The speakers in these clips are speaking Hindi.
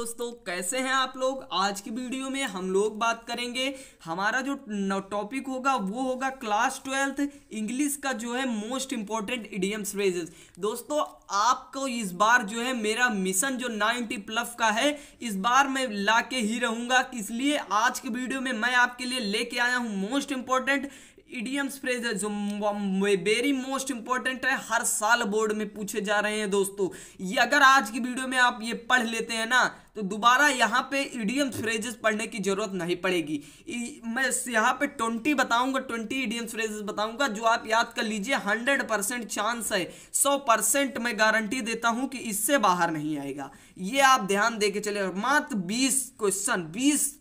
दोस्तों कैसे हैं आप लोग आज की वीडियो में हम लोग बात करेंगे हमारा जो टॉपिक होगा वो होगा क्लास ट्वेल्थ इंग्लिश का जो है मोस्ट इंपॉर्टेंट इडियम्स फ्रेजेस दोस्तों आपको इस बार जो है मेरा मिशन जो 90 प्लस का है इस बार मैं ला के ही रहूँगा इसलिए आज की वीडियो में मैं आपके लिए लेके आया हूँ मोस्ट इंपॉर्टेंट इडियम्स फ्रेज जो वेरी मोस्ट इंपॉर्टेंट है हर साल बोर्ड में पूछे जा रहे हैं दोस्तों ये अगर आज की वीडियो में आप ये पढ़ लेते हैं ना तो दोबारा यहाँ पे इडियम्स फ्रेजेस पढ़ने की जरूरत नहीं पड़ेगी मैं यहाँ पे ट्वेंटी बताऊंगा ट्वेंटी इडियम्स फ्रेजेस बताऊंगा जो आप याद कर लीजिए हंड्रेड परसेंट चांस है सौ परसेंट मैं गारंटी देता हूँ कि इससे बाहर नहीं आएगा ये आप ध्यान दे के चले मात्र बीस क्वेश्चन बीस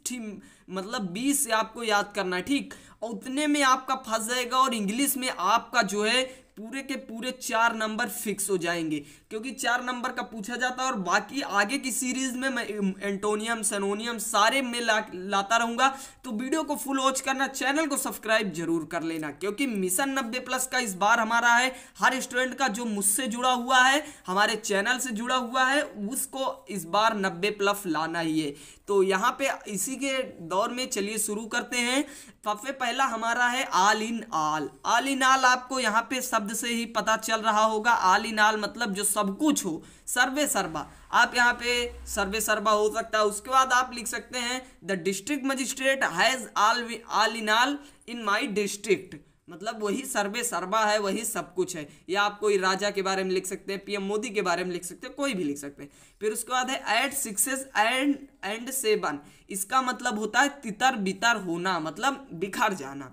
मतलब बीस आपको याद करना है ठीक उतने में आपका फंस जाएगा और इंग्लिश में आपका जो है पूरे के पूरे चार नंबर फिक्स हो जाएंगे क्योंकि चार नंबर का पूछा जाता है और बाकी आगे की सीरीज में मैं एंटोनियम सनोनियम सारे में ला, लाता रहूंगा तो वीडियो को फुल वॉच करना चैनल को सब्सक्राइब जरूर कर लेना क्योंकि मिशन नब्बे प्लस का इस बार हमारा है हर स्टूडेंट का जो मुझसे जुड़ा हुआ है हमारे चैनल से जुड़ा हुआ है उसको इस बार नब्बे प्लस लाना ही है तो यहाँ पे इसी के दौर में चलिए शुरू करते हैं सबसे पहला हमारा है आल इन आल आल इन आल आपको यहाँ पे शब्द शब्द से ही पता चल रहा होगा आल इन आल मतलब जो सब कुछ हो सर्वे सर्वा आप यहाँ पे सर्वे सर्वा हो सकता है उसके बाद आप लिख सकते हैं the district magistrate has all all in all in my district मतलब वही सर्वे सर्वा है वही सब कुछ है या आप कोई राजा के बारे में लिख सकते हैं पीएम मोदी के बारे में लिख सकते हैं कोई भी लिख सकते हैं फिर उसके बाद है at sixes and and seven इसका मतलब होता है तितर बितर होना मतलब बिखर जाना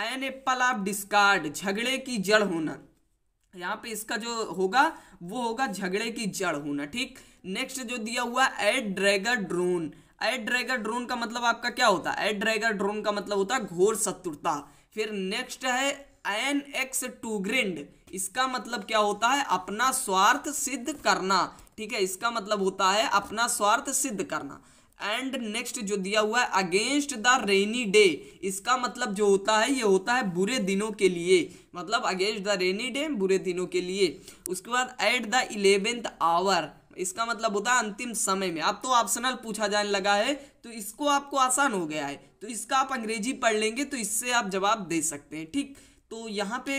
एन एप्पल आप डिस्कार्ड झगड़े की जड़ होना यहाँ पे इसका जो होगा वो होगा झगड़े की जड़ होना ठीक नेक्स्ट जो दिया हुआ एड ड्रैगर ड्रोन एड ड्रैगर ड्रोन का मतलब आपका क्या होता है एड ड्रैगर ड्रोन का मतलब होता है घोर शत्रुता फिर नेक्स्ट है एन एक्स टू ग्रिंड इसका मतलब क्या होता है अपना स्वार्थ सिद्ध करना ठीक है इसका मतलब होता है अपना स्वार्थ सिद्ध करना एंड नेक्स्ट जो दिया हुआ है अगेंस्ट द रेनी डे इसका मतलब जो होता है ये होता है बुरे दिनों के लिए मतलब अगेंस्ट द रेनी डे बुरे दिनों के लिए उसके बाद एट द इलेवेंथ आवर इसका मतलब होता है अंतिम समय में अब तो ऑप्शनल पूछा जाने लगा है तो इसको आपको आसान हो गया है तो इसका आप अंग्रेजी पढ़ लेंगे तो इससे आप जवाब दे सकते हैं ठीक तो यहाँ पे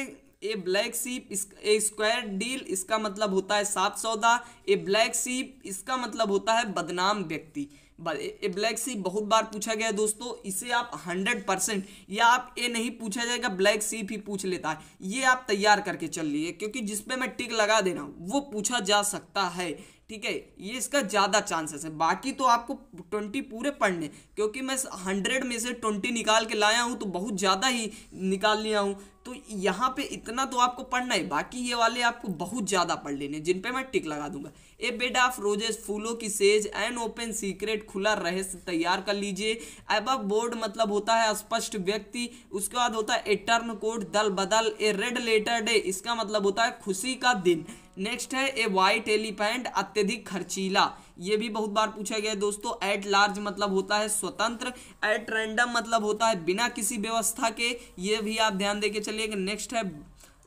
ए ब्लैक सीप ए स्क्वायर डील इसका मतलब होता है साफ सौदा ए ब्लैक सीप इसका मतलब होता है बदनाम व्यक्ति ब्लैक सी बहुत बार पूछा गया है दोस्तों इसे आप हंड्रेड परसेंट या आप ए नहीं पूछा जाएगा ब्लैक सी भी पूछ लेता है ये आप तैयार करके चल लिए क्योंकि जिसपे मैं टिक लगा देना वो पूछा जा सकता है ठीक है ये इसका ज़्यादा चांसेस है बाकी तो आपको ट्वेंटी पूरे पढ़ने क्योंकि मैं हंड्रेड में से ट्वेंटी निकाल के लाया हूँ तो बहुत ज़्यादा ही निकाल लिया हूँ तो यहाँ पे इतना तो आपको पढ़ना है बाकी ये वाले आपको बहुत ज़्यादा पढ़ लेने जिन पे मैं टिक लगा दूंगा ए बेड ऑफ रोजेस फूलों की सेज एंड ओपन सीक्रेट खुला रहस्य तैयार कर लीजिए अब बोर्ड मतलब होता है स्पष्ट व्यक्ति उसके बाद होता है ए टर्न कोड दल बदल ए रेड लेटर डे इसका मतलब होता है खुशी का दिन नेक्स्ट है ए वाइट एलिफेंट अत्यधिक खर्चीला ये भी बहुत बार पूछा गया है दोस्तों एट लार्ज मतलब होता है स्वतंत्र एट रैंडम मतलब होता है बिना किसी व्यवस्था के ये भी आप ध्यान दे के चलिएगा नेक्स्ट है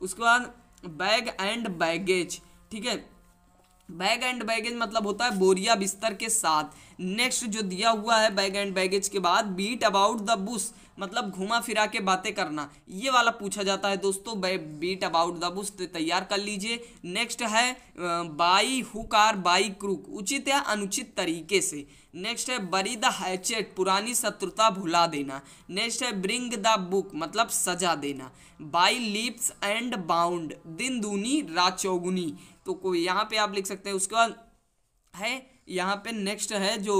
उसके बाद बैग एंड बैगेज ठीक है बैग एंड बैगेज मतलब होता है बोरिया बिस्तर के साथ नेक्स्ट जो दिया हुआ है बैग एंड बैगेज के बाद बीट अबाउट द बुश मतलब घुमा फिरा के बातें करना ये वाला पूछा जाता है दोस्तों बीट अबाउट द बुश तैयार कर लीजिए नेक्स्ट है by hook or by crook उचित या अनुचित तरीके से नेक्स्ट है बरी द हैचेट पुरानी शत्रुता भुला देना नेक्स्ट है ब्रिंग द बुक मतलब सजा देना बाई लिप्स एंड बाउंड दिन दूनी रा चौगुनी तो कोई यहाँ पे आप लिख सकते हैं उसके बाद है यहाँ पे नेक्स्ट है जो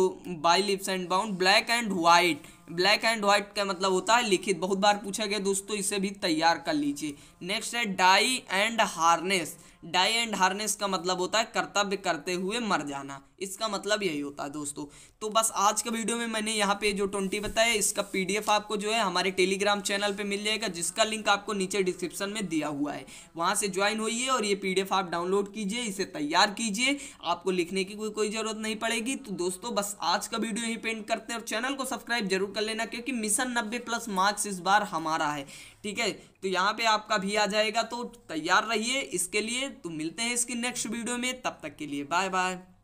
by leaps and bound black and white black and white का मतलब होता है लिखित बहुत बार पूछा गया दोस्तों इसे भी तैयार कर लीजिए नेक्स्ट है die and harness die and harness का मतलब होता है कर्तव्य करते हुए मर जाना इसका मतलब यही होता है दोस्तों तो बस आज का वीडियो में मैंने यहाँ पे जो ट्वेंटी बताया इसका पीडीएफ आपको जो है हमारे टेलीग्राम चैनल पे मिल जाएगा जिसका लिंक आपको नीचे डिस्क्रिप्शन में दिया हुआ है वहाँ से ज्वाइन होइए और ये पीडीएफ आप डाउनलोड कीजिए इसे तैयार कीजिए आपको लिखने की कोई कोई ज़रूरत नहीं पड़ेगी तो दोस्तों बस आज का वीडियो यहीं पेंट करते हैं और चैनल को सब्सक्राइब जरूर कर लेना क्योंकि मिशन नब्बे प्लस मार्क्स इस बार हमारा है ठीक है तो यहाँ पे आपका भी आ जाएगा तो तैयार रहिए इसके लिए तो मिलते हैं इसकी नेक्स्ट वीडियो में तब तक के लिए बाय बाय